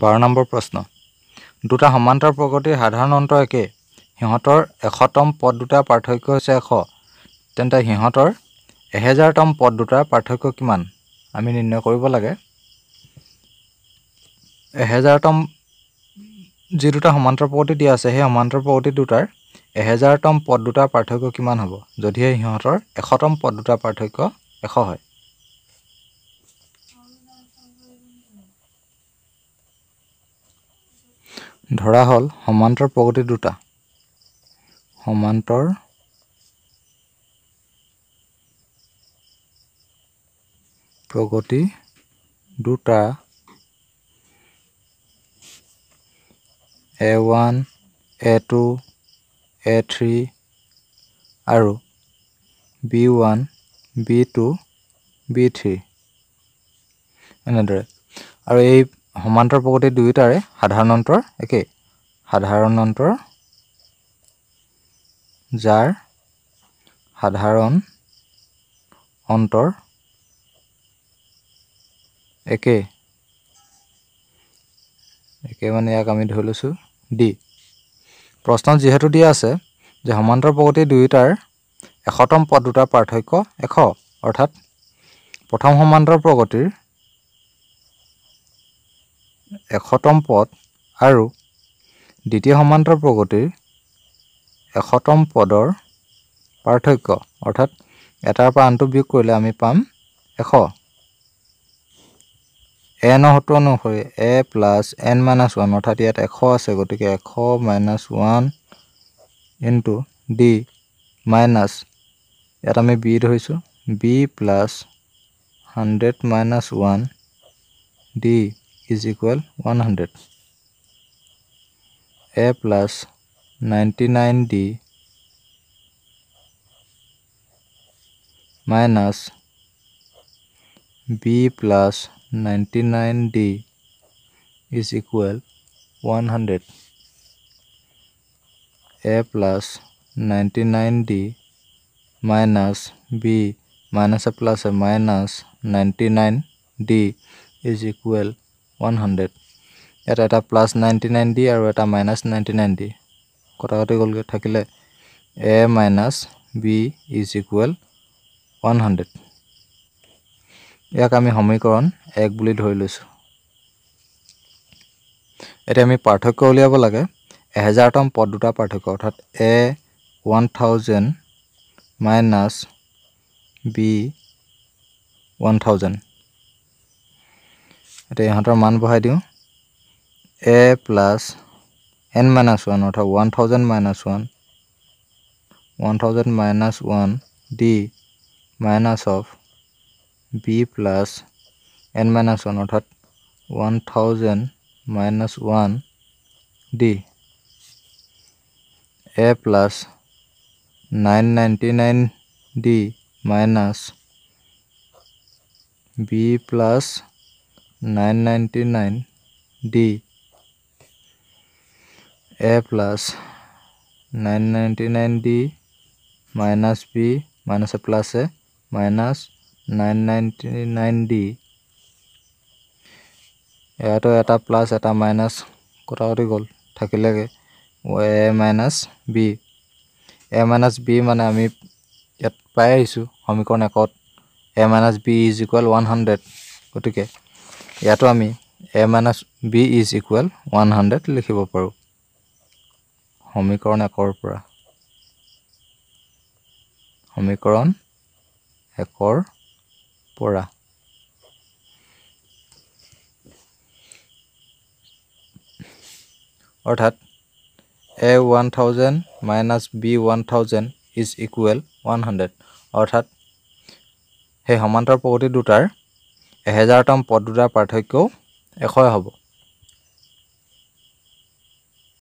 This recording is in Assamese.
বাৰ নম্বৰ প্ৰশ্ন দুটা সমান্তৰ প্ৰগতিৰ সাধাৰণ অন্ত একে সিহঁতৰ এশতম পদ দুটাৰ পাৰ্থক্য হৈছে এশ তেন্তে সিহঁতৰ এহেজাৰতম পদ দুটাৰ পাৰ্থক্য কিমান আমি নিৰ্ণয় কৰিব লাগে এহেজাৰতম যি দুটা সমান্তৰ প্ৰগতি দিয়া আছে সেই সমান্তৰ প্ৰগতি দুটাৰ এহেজাৰতম পদ দুটাৰ পাৰ্থক্য কিমান হ'ব যদিহে সিহঁতৰ এশতম পদ দুটাৰ পাৰ্থক্য এশ হয় ধৰা হ'ল সমান্তৰ প্ৰগতি দুটা সমান্তৰ প্ৰগতি দুটা A one A two A three আৰু B one B two B three এনেদৰে আৰু এই সমান্তৰ প্ৰগতি দুয়োটাৰে সাধাৰণ অন্তৰ একেই সাধাৰণ অন্তৰ যাৰ সাধাৰণ অন্তৰ একে একে মানে ইয়াক আমি ধৰি লৈছোঁ ডি প্ৰশ্নত যিহেতু দিয়া আছে যে সমান্তৰ প্ৰগতি দুয়োটাৰ এশতম পদ দুটাৰ পাৰ্থক্য এশ অৰ্থাৎ প্ৰথম সমান্তৰ প্ৰগতিৰ এশতম পদ আৰু দ্বিতীয় সমান্তৰ প্ৰগতিৰ এশতম পদৰ পাৰ্থক্য অৰ্থাৎ এটাৰ পৰা আনটো বিয়োগ কৰিলে আমি পাম এশ এন সত্ব অনুসৰি A plus N minus one অৰ্থাৎ ইয়াত এশ আছে গতিকে S minus one into D minus ইয়াত আমি বি ধৰিছোঁ B plus hundred minus one D is equal 100 a plus 99d minus b plus 99d is equal 100 a plus 99d minus b minus a plus a minus 99d is equal one hundred ইয়াত এটা প্লাছ নাইণ্টি নাইন দি আৰু এটা মাইনাছ নাইণ্টি নাইন দি কটাকটি গ'লগৈ থাকিলে A minus B is equal one hundred ইয়াক আমি সমীকৰণ এক বুলি ধৰি লৈছোঁ এতিয়া আমি পাৰ্থক্য উলিয়াব লাগে এহেজাৰতম পদ দুটা পাৰ্থক্য অৰ্থাৎ A one thousand minus B one thousand এতিয়া ইহঁতৰ মান বঢ়াই দিওঁ A plus N minus one অৰ্থাৎ one thousand minus one one thousand minus one D minus of B plus N minus one অৰ্থাৎ one thousand minus one D A plus nine ninety nine D minus B plus nine ninety nine D A plus nine ninety nine D minus B minus A plus A minus nine ninety nine D ইয়াতো এটা প্লাছ এটা মাইনাছ কটাকটি গ'ল থাকিলেগৈ A minus B A minus B মানে আমি ইয়াত পাই আহিছোঁ সমীকৰণ একত A minus B is equal one hundred গতিকে ইয়াতো আমি A minus B is equal one hundred লিখিব পাৰোঁ সমীকৰণ একৰ পৰা সমীকৰণ একৰ পৰা অৰ্থাৎ A one thousand minus B one thousand is equal one hundred অৰ্থাৎ সেই সমান্তৰ প্ৰগতি দুটাৰ এহেজাৰতম পদ দুটাৰ পাৰ্থক্যও এশই হ'ব